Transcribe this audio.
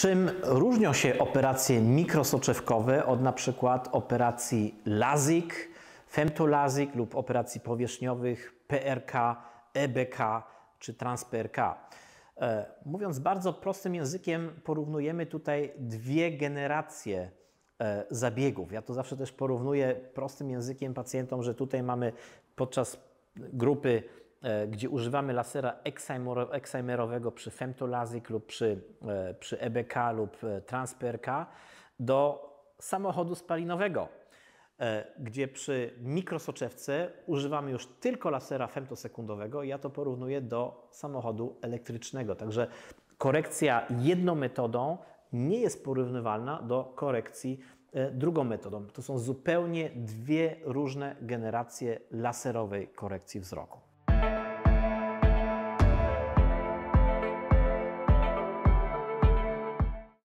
Czym różnią się operacje mikrosoczewkowe od na przykład operacji LASIK, femtolazik lub operacji powierzchniowych PRK, EBK czy TransPRK? E, mówiąc bardzo prostym językiem, porównujemy tutaj dwie generacje e, zabiegów. Ja to zawsze też porównuję prostym językiem pacjentom, że tutaj mamy podczas grupy E, gdzie używamy lasera eksajmerowego przy femtolazyk lub przy, e, przy EBK lub e, transperka do samochodu spalinowego, gdzie przy mikrosoczewce używamy już tylko lasera femtosekundowego. Ja to porównuję do samochodu elektrycznego. Także korekcja jedną metodą nie jest porównywalna do korekcji drugą metodą. To są zupełnie dwie różne generacje laserowej korekcji wzroku.